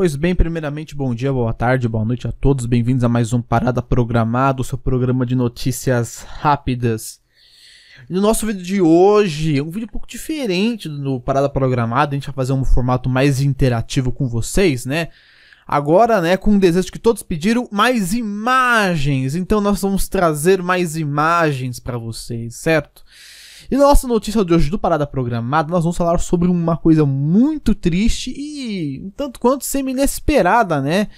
Pois bem, primeiramente, bom dia, boa tarde, boa noite a todos. Bem-vindos a mais um Parada Programado, seu programa de notícias rápidas. No nosso vídeo de hoje, um vídeo um pouco diferente do Parada Programada, a gente vai fazer um formato mais interativo com vocês, né? Agora, né, com um desejo que todos pediram, mais imagens. Então nós vamos trazer mais imagens para vocês, certo? E na nossa notícia de hoje do Parada Programada, nós vamos falar sobre uma coisa muito triste e tanto quanto semi-inesperada, né?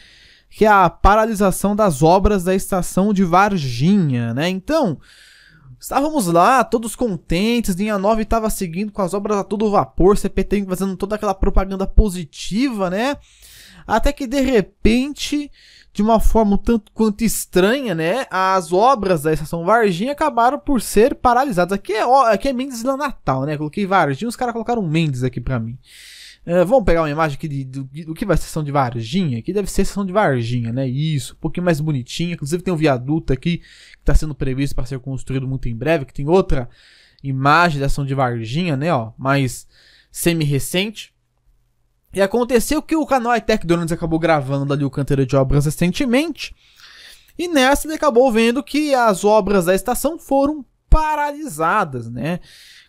Que é a paralisação das obras da estação de Varginha, né? Então, estávamos lá, todos contentes, linha 9 estava seguindo com as obras a todo vapor, CPT fazendo toda aquela propaganda positiva, né? Até que de repente, de uma forma um tanto quanto estranha, né? As obras da estação Varginha acabaram por ser paralisadas. Aqui é, aqui é Mendes lá Natal, né? Coloquei Varginha, os caras colocaram Mendes aqui pra mim. Uh, vamos pegar uma imagem aqui de, do, do que vai ser a sessão de Varginha. Aqui deve ser a sessão de Varginha, né? Isso, um pouquinho mais bonitinho. Inclusive tem um viaduto aqui que está sendo previsto para ser construído muito em breve. Que tem outra imagem da estação de Varginha, né? Ó, mais semi-recente. E aconteceu que o canal Tech Donuts acabou gravando ali o canteiro de obras recentemente. E nessa ele acabou vendo que as obras da estação foram paralisadas, né?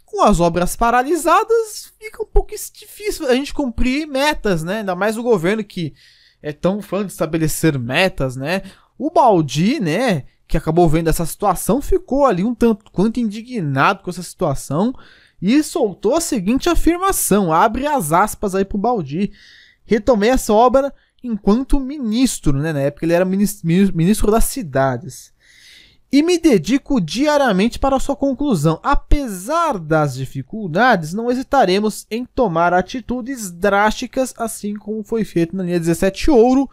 Com as obras paralisadas, fica um pouco difícil a gente cumprir metas, né? Ainda mais o governo que é tão fã de estabelecer metas, né? O Baldi, né? que acabou vendo essa situação ficou ali um tanto quanto indignado com essa situação e soltou a seguinte afirmação, abre as aspas aí pro Baldi. Retomei essa obra enquanto ministro, né? Na época ele era ministro das cidades. E me dedico diariamente para sua conclusão. Apesar das dificuldades, não hesitaremos em tomar atitudes drásticas, assim como foi feito na linha 17 Ouro,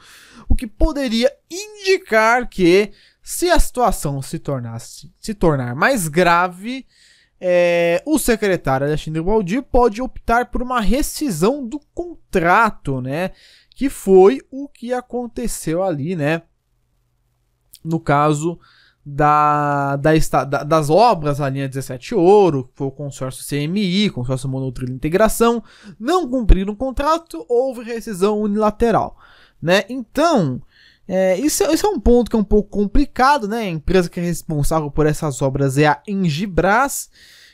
o que poderia indicar que se a situação se, tornasse, se tornar mais grave, é, o secretário Alexandre Baldi pode optar por uma rescisão do contrato, né? Que foi o que aconteceu ali, né? No caso da, da, da das obras da linha 17 Ouro, que foi o consórcio CMI, consórcio Monotrilho Integração, não cumpriram o contrato, houve rescisão unilateral, né? Então, é, isso, isso, é um ponto que é um pouco complicado, né? A empresa que é responsável por essas obras é a Engibras,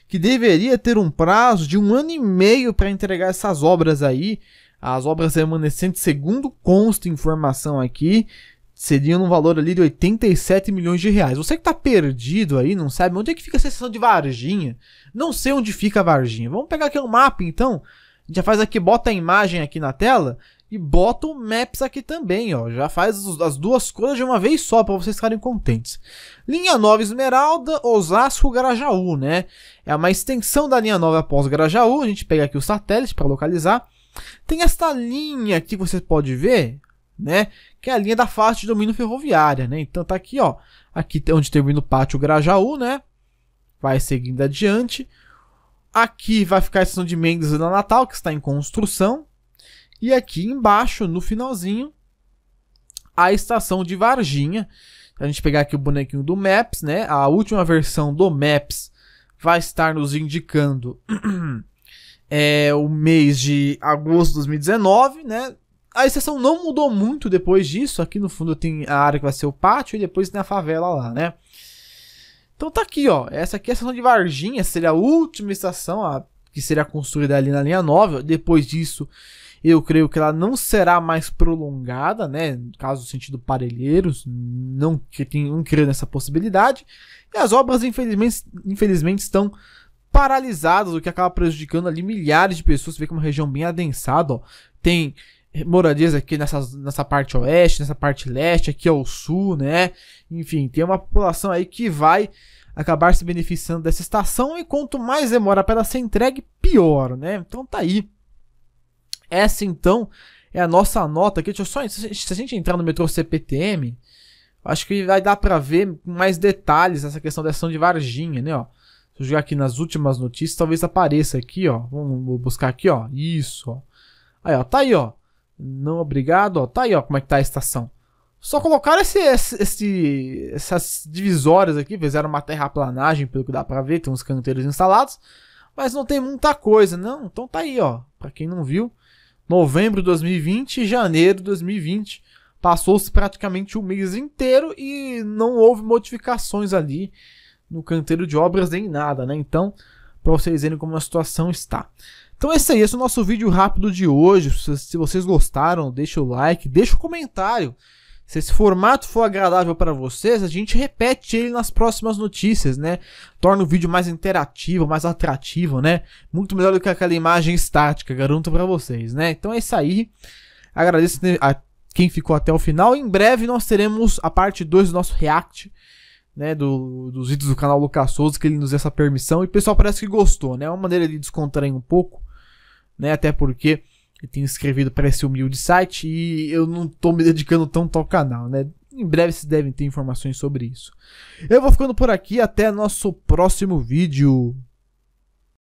que deveria ter um prazo de um ano e meio para entregar essas obras aí. As obras remanescentes, segundo consta informação aqui, seriam no valor ali de 87 milhões de reais. Você que está perdido aí, não sabe onde é que fica a seção de Varginha? Não sei onde fica a Varginha. Vamos pegar aqui um mapa então. A gente já faz aqui, bota a imagem aqui na tela e bota o Maps aqui também, ó. Já faz as duas coisas de uma vez só para vocês ficarem contentes. Linha Nova Esmeralda, Osasco, Grajaú, né? É uma extensão da linha nova após Grajaú. A gente pega aqui os satélites para localizar. Tem esta linha aqui que você pode ver, né? Que é a linha da faixa de domínio ferroviária, né? Então tá aqui, ó. Aqui é onde termina o pátio Grajaú, né? Vai seguindo adiante. Aqui vai ficar a estação de Mendes da Natal, que está em construção. E aqui embaixo, no finalzinho, a estação de Varginha. A gente pegar aqui o bonequinho do Maps, né? A última versão do Maps vai estar nos indicando é, o mês de agosto de 2019, né? A estação não mudou muito depois disso. Aqui no fundo tem a área que vai ser o pátio e depois tem a favela lá, né? Então tá aqui, ó. Essa aqui é a estação de Varginha, seria a última estação a, que será construída ali na linha 9. Depois disso, eu creio que ela não será mais prolongada, né? caso o sentido parelheiros, não, não creio nessa possibilidade. E as obras, infelizmente, infelizmente estão paralisadas, o que acaba prejudicando ali milhares de pessoas. Você vê que é uma região bem adensada, ó. Tem moradias aqui nessa, nessa parte oeste, nessa parte leste, aqui ao sul, né? Enfim, tem uma população aí que vai acabar se beneficiando dessa estação e quanto mais demora para ela ser entregue, pior, né? Então tá aí essa então é a nossa nota aqui. Deixa eu só. Se a gente entrar no metrô CPTM, acho que vai dar para ver mais detalhes essa questão da ação de Varginha, né? Ó. Se eu jogar aqui nas últimas notícias, talvez apareça aqui, ó. Vamos buscar aqui, ó. Isso, ó. Aí, ó. Tá aí, ó. Não obrigado, ó. Tá aí, ó. Como é que tá a estação. Só colocaram esse, esse, essas divisórias aqui, fizeram uma terraplanagem, pelo que dá pra ver, tem uns canteiros instalados, mas não tem muita coisa, não. Então tá aí, ó. Pra quem não viu, novembro de 2020 e janeiro de 2020. Passou-se praticamente o um mês inteiro e não houve modificações ali no canteiro de obras nem nada, né? Então, para vocês verem como a situação está. Então é isso aí, esse é o nosso vídeo rápido de hoje. Se vocês gostaram, deixa o like, deixa o comentário. Se esse formato for agradável para vocês, a gente repete ele nas próximas notícias, né? Torna o vídeo mais interativo, mais atrativo, né? Muito melhor do que aquela imagem estática, garanto para vocês, né? Então é isso aí. Agradeço a quem ficou até o final. Em breve nós teremos a parte 2 do nosso React, né? Do, dos vídeos do canal Lucas Souza, que ele nos deu essa permissão. E o pessoal parece que gostou, né? É uma maneira de descontrair um pouco, né? Até porque eu tenho escrevido para esse humilde site e eu não tô me dedicando tanto ao canal, né? Em breve vocês devem ter informações sobre isso. Eu vou ficando por aqui, até nosso próximo vídeo.